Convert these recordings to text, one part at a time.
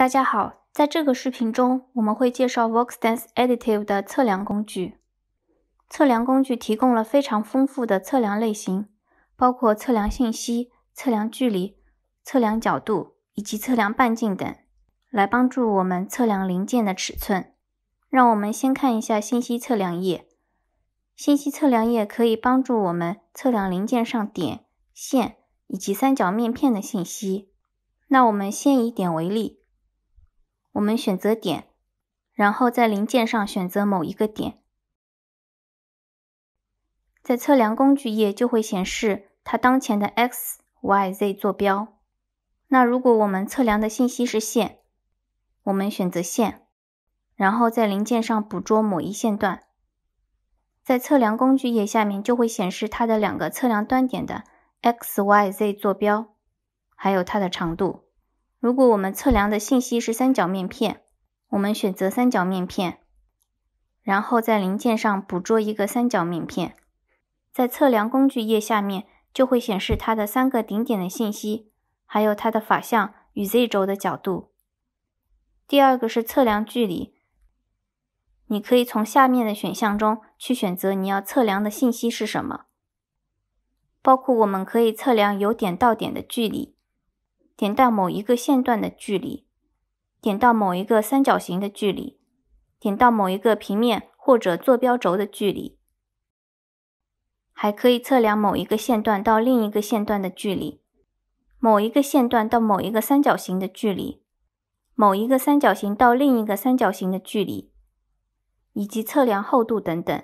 大家好，在这个视频中，我们会介绍 w o r k s t a n e a Editive 的测量工具。测量工具提供了非常丰富的测量类型，包括测量信息、测量距离、测量角度以及测量半径等，来帮助我们测量零件的尺寸。让我们先看一下信息测量页。信息测量页可以帮助我们测量零件上点、线以及三角面片的信息。那我们先以点为例。我们选择点，然后在零件上选择某一个点，在测量工具页就会显示它当前的 X、Y、Z 坐标。那如果我们测量的信息是线，我们选择线，然后在零件上捕捉某一线段，在测量工具页下面就会显示它的两个测量端点的 X、Y、Z 坐标，还有它的长度。如果我们测量的信息是三角面片，我们选择三角面片，然后在零件上捕捉一个三角面片，在测量工具页下面就会显示它的三个顶点的信息，还有它的法向与 Z 轴的角度。第二个是测量距离，你可以从下面的选项中去选择你要测量的信息是什么，包括我们可以测量由点到点的距离。点到某一个线段的距离，点到某一个三角形的距离，点到某一个平面或者坐标轴的距离，还可以测量某一个线段到另一个线段的距离，某一个线段到某一个三角形的距离，某一个三角形到另一个三角形的距离，以及测量厚度等等。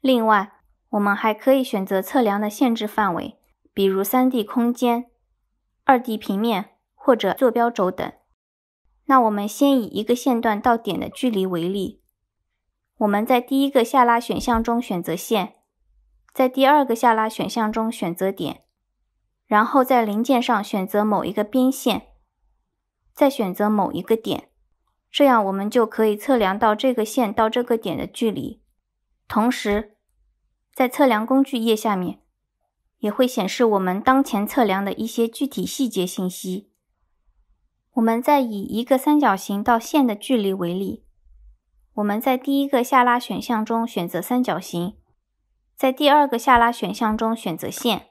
另外，我们还可以选择测量的限制范围，比如三 D 空间。二 D 平面或者坐标轴等。那我们先以一个线段到点的距离为例，我们在第一个下拉选项中选择线，在第二个下拉选项中选择点，然后在零件上选择某一个边线，再选择某一个点，这样我们就可以测量到这个线到这个点的距离。同时，在测量工具页下面。也会显示我们当前测量的一些具体细节信息。我们再以一个三角形到线的距离为例，我们在第一个下拉选项中选择三角形，在第二个下拉选项中选择线，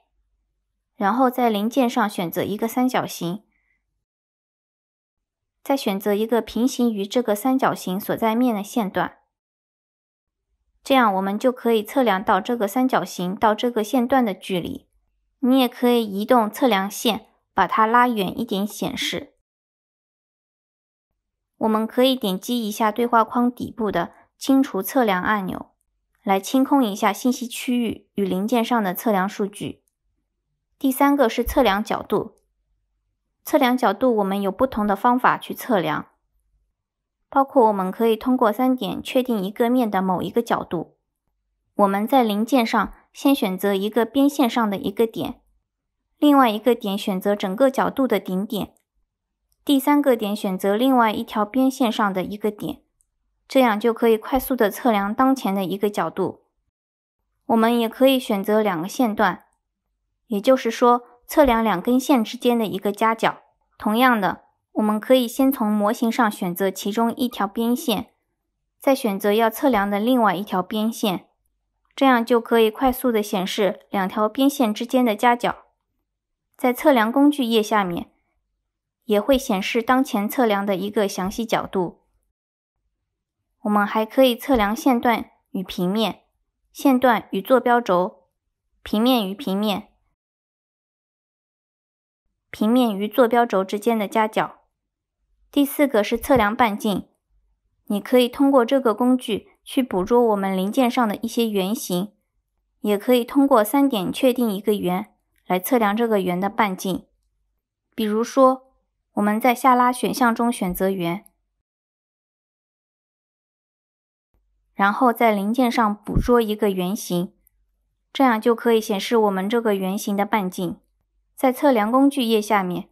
然后在零件上选择一个三角形，再选择一个平行于这个三角形所在面的线段。这样我们就可以测量到这个三角形到这个线段的距离。你也可以移动测量线，把它拉远一点显示。我们可以点击一下对话框底部的清除测量按钮，来清空一下信息区域与零件上的测量数据。第三个是测量角度，测量角度我们有不同的方法去测量。包括我们可以通过三点确定一个面的某一个角度。我们在零件上先选择一个边线上的一个点，另外一个点选择整个角度的顶点，第三个点选择另外一条边线上的一个点，这样就可以快速的测量当前的一个角度。我们也可以选择两个线段，也就是说测量两根线之间的一个夹角。同样的。我们可以先从模型上选择其中一条边线，再选择要测量的另外一条边线，这样就可以快速的显示两条边线之间的夹角。在测量工具页下面，也会显示当前测量的一个详细角度。我们还可以测量线段与平面、线段与坐标轴、平面与平面、平面与坐标轴之间的夹角。第四个是测量半径，你可以通过这个工具去捕捉我们零件上的一些圆形，也可以通过三点确定一个圆来测量这个圆的半径。比如说，我们在下拉选项中选择圆，然后在零件上捕捉一个圆形，这样就可以显示我们这个圆形的半径。在测量工具页下面。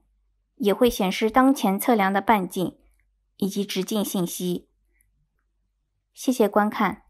也会显示当前测量的半径以及直径信息。谢谢观看。